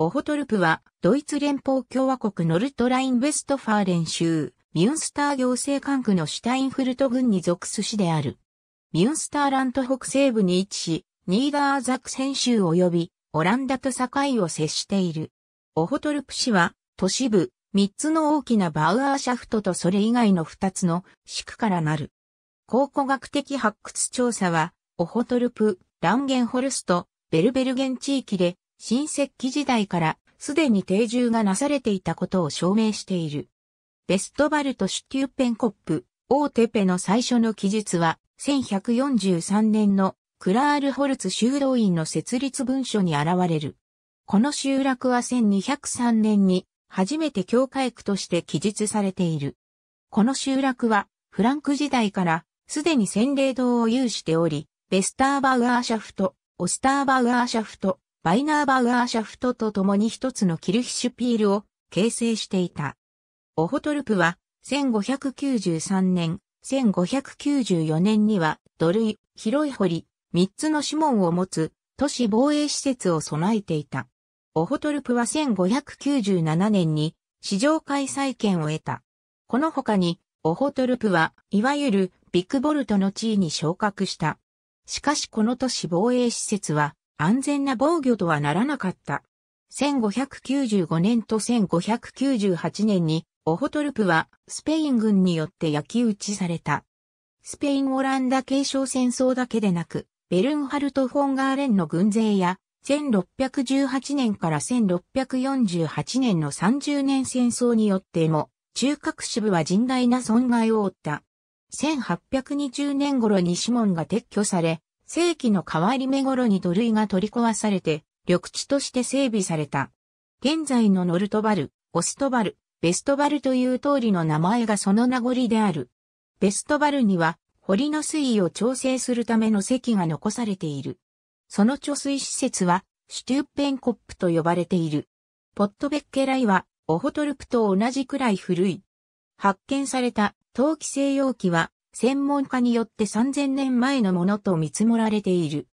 オホトルプは、ドイツ連邦共和国ノルトライン・ウェストファーレン州、ミュンスター行政管区のシュタインフルト郡に属す市である。ミュンスターラント北西部に位置し、ニーダーザクセン州及び、オランダと境を接している。オホトルプ市は、都市部、三つの大きなバウアーシャフトとそれ以外の二つの市区からなる。考古学的発掘調査は、オホトルプ、ランゲンホルスト、ベルベルゲン地域で、新石器時代からすでに定住がなされていたことを証明している。ベストバルト・シュテューペンコップ、オーテペの最初の記述は、1143年のクラールホルツ修道院の設立文書に現れる。この集落は1203年に初めて教会区として記述されている。この集落はフランク時代からすでに洗礼堂を有しており、ベスターバウアーシャフト、オスターバウアーシャフト、バイナーバウアーシャフトと共に一つのキルヒシュピールを形成していた。オホトルプは1593年、1594年には土塁、広い堀、三つの指紋を持つ都市防衛施設を備えていた。オホトルプは1597年に市場開催権を得た。この他に、オホトルプは、いわゆるビッグボルトの地位に昇格した。しかしこの都市防衛施設は、安全な防御とはならなかった。1595年と1598年にオホトルプはスペイン軍によって焼き打ちされた。スペイン・オランダ継承戦争だけでなく、ベルンハルト・フォンガーレンの軍勢や、1618年から1648年の30年戦争によっても、中核支部は甚大な損害を負った。1820年頃にシモンが撤去され、世紀の変わり目頃に土塁が取り壊されて、緑地として整備された。現在のノルトバル、オストバル、ベストバルという通りの名前がその名残である。ベストバルには、堀の水位を調整するための石が残されている。その貯水施設は、シュトゥーペンコップと呼ばれている。ポットベッケライは、オホトルプと同じくらい古い。発見された陶器西洋器は、専門家によって3000年前のものと見積もられている。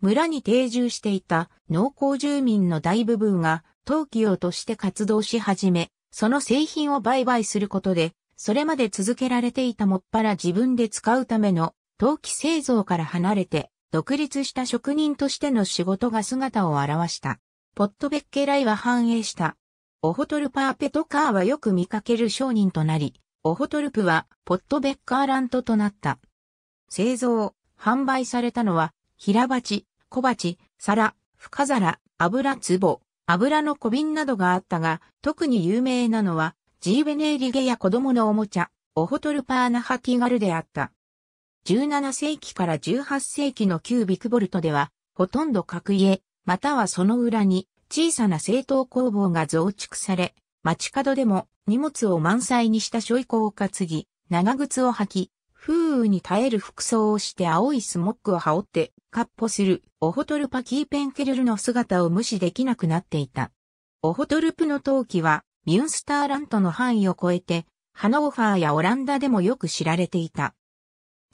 村に定住していた農耕住民の大部分が陶器用として活動し始め、その製品を売買することで、それまで続けられていたもっぱら自分で使うための陶器製造から離れて、独立した職人としての仕事が姿を現した。ポットベッケライは繁栄した。オホトルパーペトカーはよく見かける商人となり、オホトルプはポットベッカーラントとなった。製造、販売されたのは、平鉢、小鉢、皿、深皿、油壺、油の小瓶などがあったが、特に有名なのは、ジーベネーリゲや子供のおもちゃ、オホトルパーナハティガルであった。17世紀から18世紀の旧ビクボルトでは、ほとんど格家、またはその裏に小さな製当工房が増築され、街角でも荷物を満載にした背負子を担ぎ、長靴を履き、風雨に耐える服装をして青いスモックを羽織って、ッ歩するオホトルパキーペンケルルの姿を無視できなくなっていた。オホトルプの陶器はミュンスターラントの範囲を超えて、ハノーファーやオランダでもよく知られていた。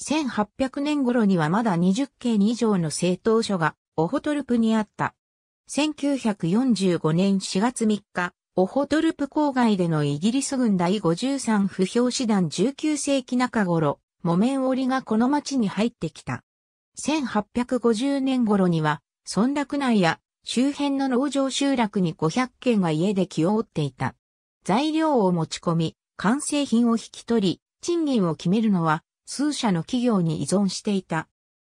1800年頃にはまだ20件以上の政党書がオホトルプにあった。1945年4月3日、オホトルプ郊外でのイギリス軍第53不評師団19世紀中頃、木綿織がこの町に入ってきた。1850年頃には、村落内や周辺の農場集落に500軒が家で気を負っていた。材料を持ち込み、完成品を引き取り、賃金を決めるのは数社の企業に依存していた。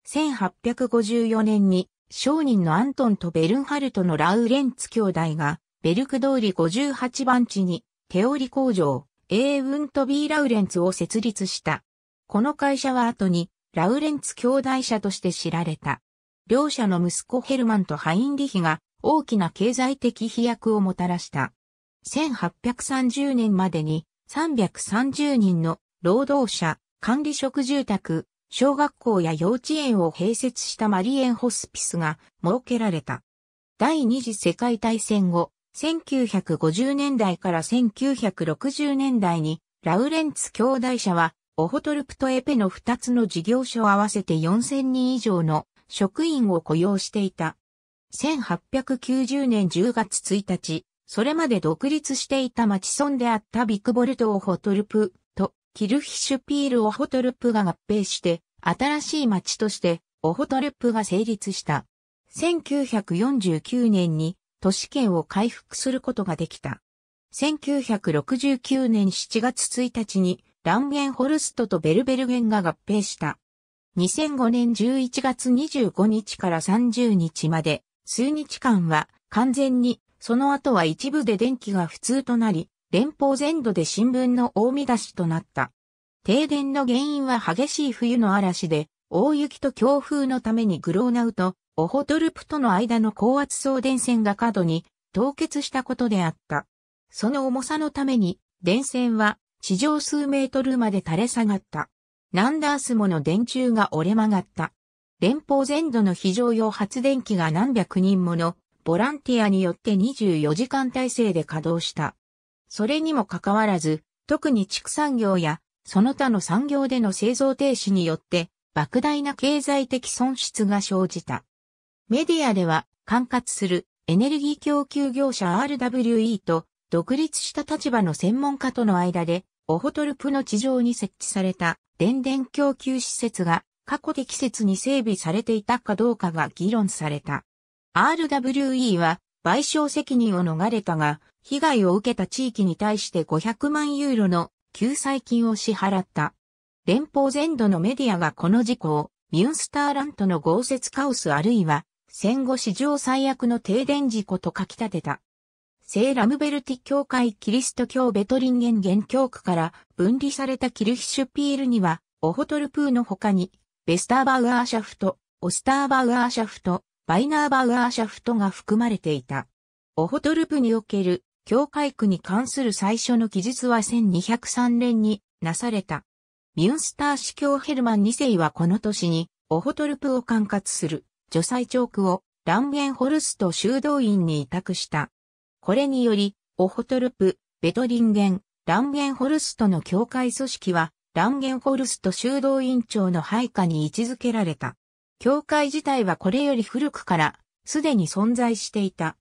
1854年に商人のアントンとベルンハルトのラウレンツ兄弟がベルク通り58番地に、テオリ工場、A ウント B ラウレンツを設立した。この会社は後に、ラウレンツ兄弟社として知られた。両者の息子ヘルマンとハインリヒが大きな経済的飛躍をもたらした。1830年までに330人の労働者、管理職住宅、小学校や幼稚園を併設したマリエンホスピスが設けられた。第二次世界大戦後、1950年代から1960年代に、ラウレンツ兄弟社は、オホトルプとエペの2つの事業所を合わせて4000人以上の職員を雇用していた。1890年10月1日、それまで独立していた町村であったビクボルト・オホトルプとキルヒシュピール・オホトルプが合併して、新しい町としてオホトルプが成立した。1949年に都市圏を回復することができた。1969年7月1日にランゲンホルストとベルベルゲンが合併した。2005年11月25日から30日まで数日間は完全に、その後は一部で電気が普通となり、連邦全土で新聞の大見出しとなった。停電の原因は激しい冬の嵐で、大雪と強風のためにグローナウト、オホトルプとの間の高圧送電線が過度に凍結したことであった。その重さのために、電線は地上数メートルまで垂れ下がった。何ンダースモの電柱が折れ曲がった。連邦全土の非常用発電機が何百人ものボランティアによって24時間体制で稼働した。それにもかかわらず、特に畜産業やその他の産業での製造停止によって莫大な経済的損失が生じた。メディアでは管轄するエネルギー供給業者 RWE と独立した立場の専門家との間でオホトルプの地上に設置された電電供給施設が過去適切に整備されていたかどうかが議論された。RWE は賠償責任を逃れたが、被害を受けた地域に対して500万ユーロの救済金を支払った。連邦全土のメディアがこの事故をミュンスターラントの豪雪カオスあるいは戦後史上最悪の停電事故と書き立てた。聖ラムベルティ教会キリスト教ベトリンゲン元教区から分離されたキルヒシュピールには、オホトルプーの他に、ベスターバウアーシャフト、オスターバウアーシャフト、バイナーバウアーシャフトが含まれていた。オホトルプにおける教会区に関する最初の記述は1203年になされた。ミュンスター司教ヘルマン2世はこの年にオホトルプを管轄する除細チョークをランゲンホルスト修道院に委託した。これにより、オホトルプ、ベトリンゲン、ランゲンホルストの教会組織は、ランゲンホルスト修道院長の配下に位置づけられた。教会自体はこれより古くから、すでに存在していた。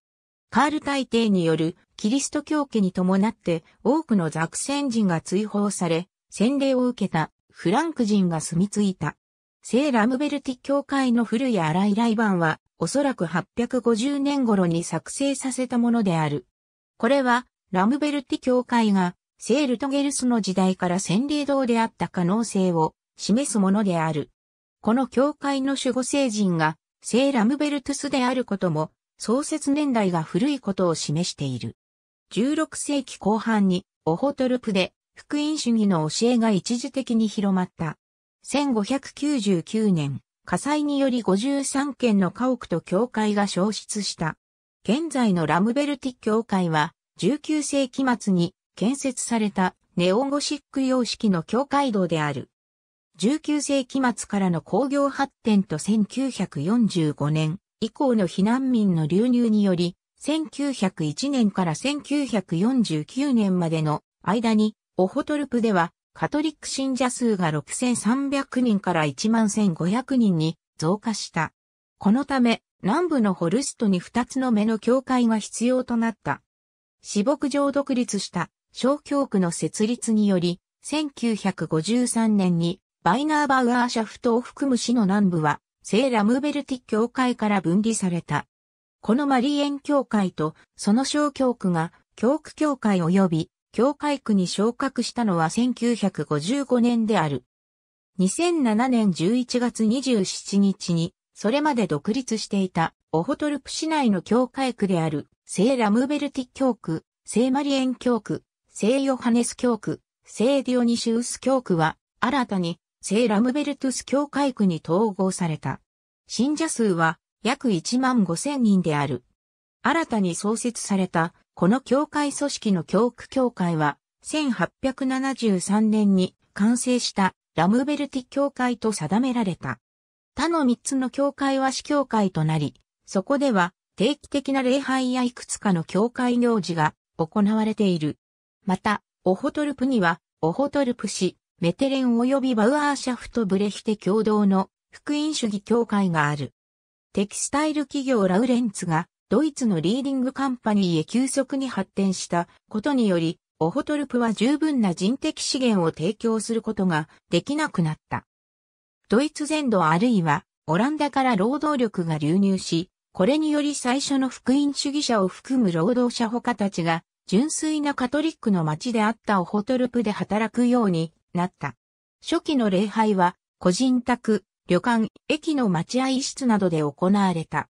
カール大帝によるキリスト教家に伴って多くのザクセン人が追放され、洗礼を受けたフランク人が住み着いた。聖ラムベルティ教会の古い荒い来ンは、おそらく850年頃に作成させたものである。これは、ラムベルティ教会が、セールトゲルスの時代から洗礼堂であった可能性を示すものである。この教会の守護聖人が、聖ラムベルトゥスであることも、創設年代が古いことを示している。16世紀後半に、オホトルプで、福音主義の教えが一時的に広まった。1599年、火災により53軒の家屋と教会が消失した。現在のラムベルティ教会は、19世紀末に建設されたネオゴシック様式の教会堂である。19世紀末からの工業発展と1945年以降の避難民の流入により、1901年から1949年までの間に、オホトルプではカトリック信者数が6300人から11500人に増加した。このため、南部のホルストに2つの目の教会が必要となった。死牧場独立した小教区の設立により、1953年にバイナーバウアーシャフトを含む市の南部は、聖ラムベルティ教会から分離された。このマリエン教会とその小教区が教区教会及び教会区に昇格したのは1955年である。2007年11月27日に、それまで独立していた、オホトルプ市内の教会区である、聖ラムベルティ教区、聖マリエン教区、聖ヨハネス教区、聖ディオニシウス教区は、新たに、聖ラムベルトゥス教会区に統合された。信者数は、約1万5千人である。新たに創設された、この教会組織の教区教会は、1873年に完成したラムベルティ教会と定められた。他の3つの教会は市教会となり、そこでは定期的な礼拝やいくつかの教会行事が行われている。また、オホトルプには、オホトルプ市、メテレン及びバウアーシャフトブレヒテ共同の福音主義教会がある。テキスタイル企業ラウレンツがドイツのリーディングカンパニーへ急速に発展したことにより、オホトルプは十分な人的資源を提供することができなくなった。ドイツ全土あるいはオランダから労働力が流入し、これにより最初の福音主義者を含む労働者他たちが純粋なカトリックの町であったオホトルプで働くようになった。初期の礼拝は個人宅、旅館、駅の待合室などで行われた。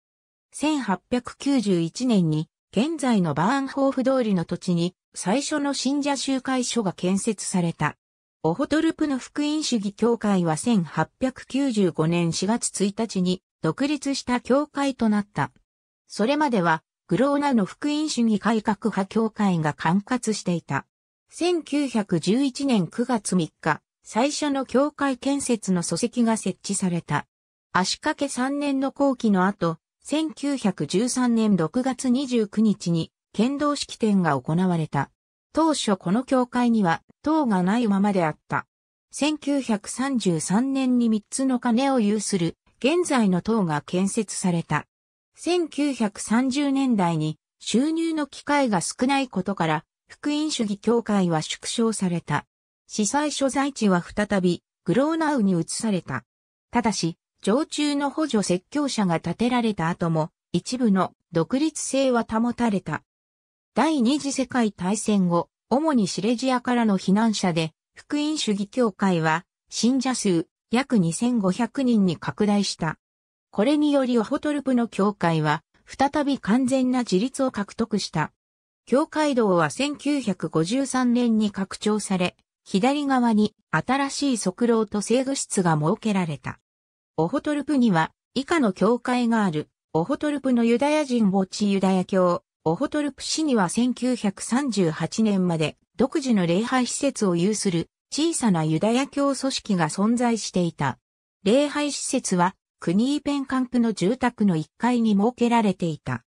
1891年に現在のバーンホーフ通りの土地に最初の信者集会所が建設された。オホトルプの福音主義教会は1895年4月1日に独立した教会となった。それまではグローナの福音主義改革派教会が管轄していた。1911年9月3日、最初の教会建設の礎石が設置された。足掛け3年の後期の後、1913年6月29日に剣道式典が行われた。当初この教会には塔がないままであった。1933年に3つの鐘を有する現在の塔が建設された。1930年代に収入の機会が少ないことから福音主義教会は縮小された。司祭所在地は再びグローナウに移された。ただし、常駐の補助説教者が建てられた後も、一部の独立性は保たれた。第二次世界大戦後、主にシレジアからの避難者で、福音主義教会は、信者数約2500人に拡大した。これによりオホトルプの教会は、再び完全な自立を獲得した。教会堂は1953年に拡張され、左側に新しい側廊と制御室が設けられた。オホトルプには以下の教会がある。オホトルプのユダヤ人墓地ユダヤ教。オホトルプ市には1938年まで独自の礼拝施設を有する小さなユダヤ教組織が存在していた。礼拝施設はクニーペンカンプの住宅の1階に設けられていた。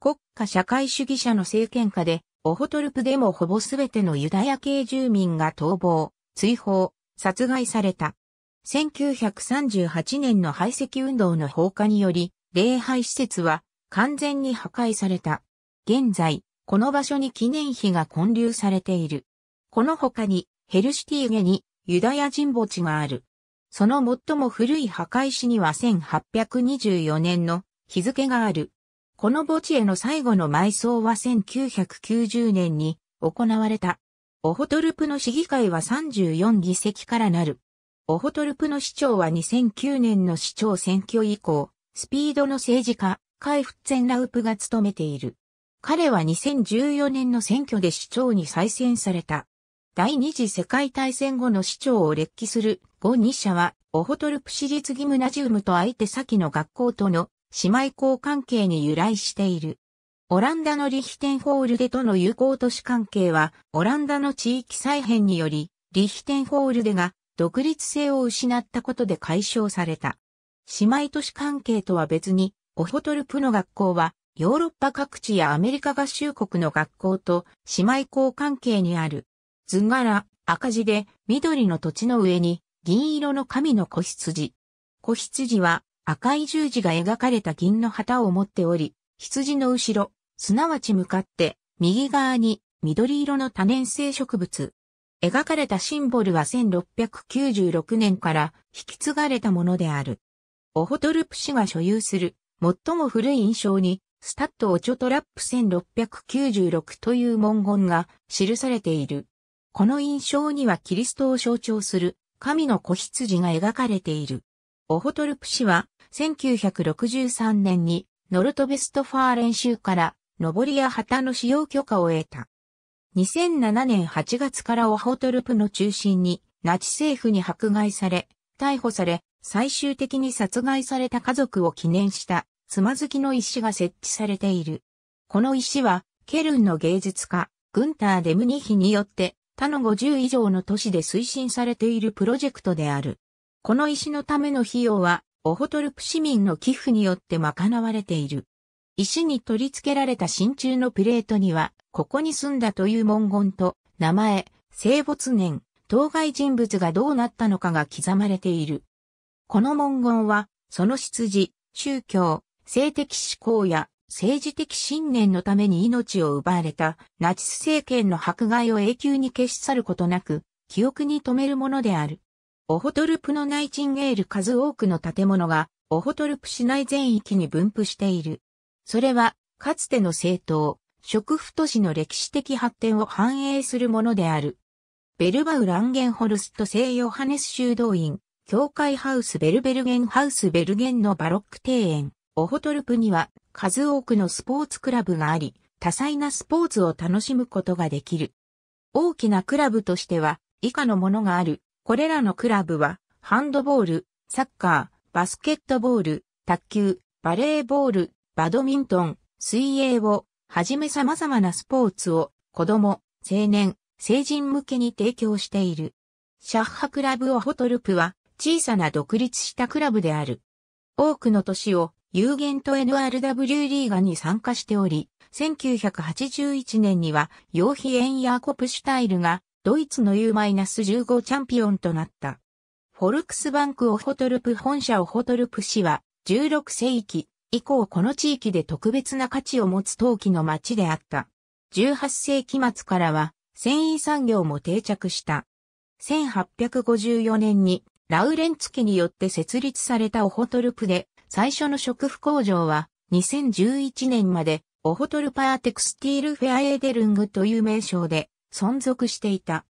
国家社会主義者の政権下で、オホトルプでもほぼすべてのユダヤ系住民が逃亡、追放、殺害された。1938年の排斥運動の放火により、礼拝施設は完全に破壊された。現在、この場所に記念碑が建立されている。この他に、ヘルシティーゲにユダヤ人墓地がある。その最も古い墓石には1824年の日付がある。この墓地への最後の埋葬は1990年に行われた。オホトルプの市議会は34議席からなる。オホトルクの市長は2009年の市長選挙以降、スピードの政治家、カイフッツェンラウプが務めている。彼は2014年の選挙で市長に再選された。第二次世界大戦後の市長を列記する後2社は、オホトルク市立ギムナジウムと相手先の学校との姉妹校関係に由来している。オランダのリヒテンホールデとの友好都市関係は、オランダの地域再編により、リヒテンホールデが独立性を失ったことで解消された。姉妹都市関係とは別に、オホトルプの学校は、ヨーロッパ各地やアメリカ合衆国の学校と姉妹校関係にある。図柄、赤字で緑の土地の上に銀色の神の子羊。子羊は赤い十字が描かれた銀の旗を持っており、羊の後ろ、すなわち向かって右側に緑色の多年生植物、描かれたシンボルは1696年から引き継がれたものである。オホトルプ氏が所有する最も古い印象にスタッド・オチョトラップ1696という文言が記されている。この印象にはキリストを象徴する神の子羊が描かれている。オホトルプ氏は1963年にノルトベストファー練習から登りや旗の使用許可を得た。2007年8月からオホトルプの中心にナチ政府に迫害され、逮捕され、最終的に殺害された家族を記念したつまずきの石が設置されている。この石は、ケルンの芸術家、グンター・デムニヒによって他の50以上の都市で推進されているプロジェクトである。この石のための費用は、オホトルプ市民の寄付によって賄われている。石に取り付けられた真鍮のプレートには、ここに住んだという文言と、名前、生没年、当該人物がどうなったのかが刻まれている。この文言は、その出自、宗教、性的思考や政治的信念のために命を奪われたナチス政権の迫害を永久に消し去ることなく、記憶に留めるものである。オホトルプのナイチンゲール数多くの建物が、オホトルプ市内全域に分布している。それは、かつての政党、食府都市の歴史的発展を反映するものである。ベルバウランゲンホルスト聖ヨハネス修道院、教会ハウスベルベルゲンハウスベルゲンのバロック庭園、オホトルプには数多くのスポーツクラブがあり、多彩なスポーツを楽しむことができる。大きなクラブとしては以下のものがある。これらのクラブは、ハンドボール、サッカー、バスケットボール、卓球、バレーボール、バドミントン、水泳をはじめ様々なスポーツを子供、青年、成人向けに提供している。シャッハクラブオホトルプは小さな独立したクラブである。多くの年を有限と NRW リーガに参加しており、1981年にはヨーヒエン・ヤーコプシュタイルがドイツの U-15 チャンピオンとなった。フォルクスバンクオホトルプ本社オホトルプ氏は16世紀以降この地域で特別な価値を持つ陶器の町であった。18世紀末からは繊維産業も定着した。1854年にラウレンツ家によって設立されたオホトルプで最初の食布工場は2011年までオホトルパーテクスティールフェアエーデルングという名称で存続していた。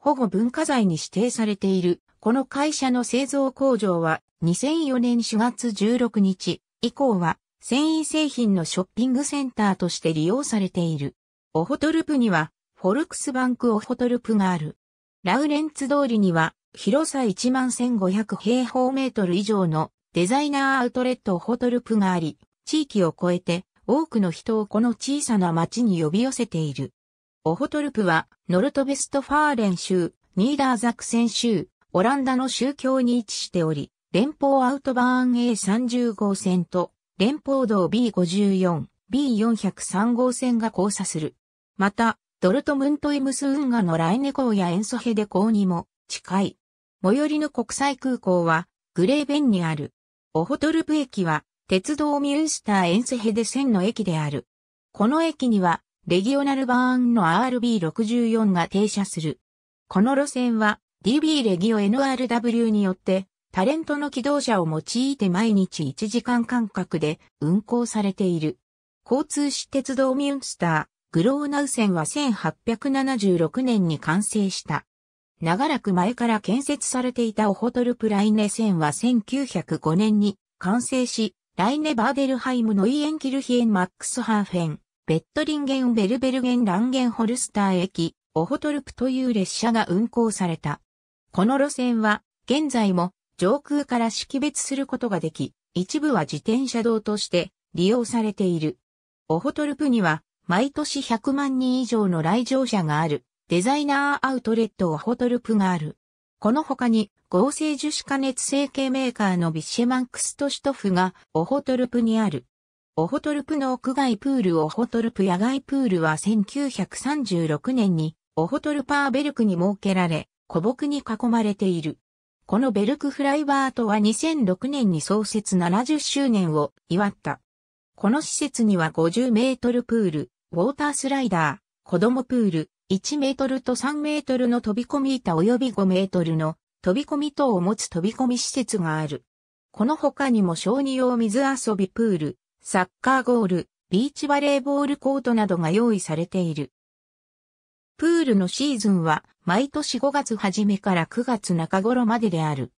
保護文化財に指定されているこの会社の製造工場は2004年4月16日、以降は繊維製品のショッピングセンターとして利用されている。オホトルプにはフォルクスバンクオホトルプがある。ラウレンツ通りには広さ11,500平方メートル以上のデザイナーアウトレットオホトルプがあり、地域を超えて多くの人をこの小さな町に呼び寄せている。オホトルプはノルトベストファーレン州、ニーダーザクセン州、オランダの宗教に位置しており、連邦アウトバーン A30 号線と連邦道 B54、B403 号線が交差する。また、ドルトムントイムス運河のライネ港やエンソヘデ港にも近い。最寄りの国際空港はグレーベンにある。オホトルブ駅は鉄道ミュンスターエンソヘデ線の駅である。この駅にはレギオナルバーンの RB64 が停車する。この路線は DB レギオ NRW によってタレントの機動車を用いて毎日1時間間隔で運行されている。交通市鉄道ミュンスター、グローナウ線は1876年に完成した。長らく前から建設されていたオホトルプライネ線は1905年に完成し、ライネバーデルハイムのイエンキルヒエンマックスハーフェン、ベットリンゲンベルベルゲンランゲンホルスター駅、オホトルプという列車が運行された。この路線は現在も上空から識別することができ、一部は自転車道として利用されている。オホトルプには毎年100万人以上の来場者があるデザイナーアウトレットオホトルプがある。この他に合成樹脂加熱成形メーカーのビッシェマンクストシトフがオホトルプにある。オホトルプの屋外プールオホトルプ野外プールは1936年にオホトルパーベルクに設けられ、古木に囲まれている。このベルクフライバートは2006年に創設70周年を祝った。この施設には50メートルプール、ウォータースライダー、子供プール、1メートルと3メートルの飛び込み板及び5メートルの飛び込み等を持つ飛び込み施設がある。この他にも小児用水遊びプール、サッカーゴール、ビーチバレーボールコートなどが用意されている。プールのシーズンは毎年5月初めから9月中頃までである。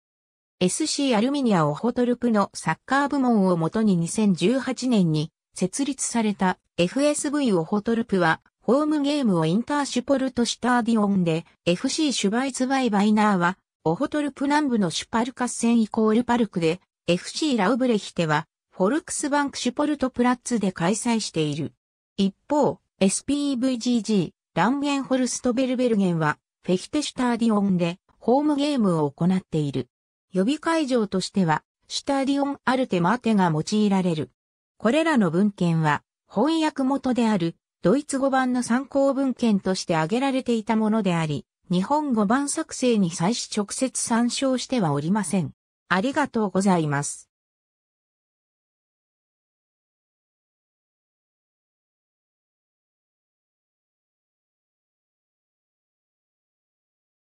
SC アルミニアオホトルプのサッカー部門をもとに2018年に設立された FSV オホトルプはホームゲームをインターシュポルトシュターディオンで FC シュバイツバイバイナーはオホトルプ南部のシュパルカスセンイコールパルクで FC ラウブレヒテはフォルクスバンクシュポルトプラッツで開催している。一方、SPVGG ランゲンホルストベルベルゲンは、フェヒテシュターディオンで、ホームゲームを行っている。予備会場としては、シュタディオンアルテマーテが用いられる。これらの文献は、翻訳元である、ドイツ語版の参考文献として挙げられていたものであり、日本語版作成に際し直接参照してはおりません。ありがとうございます。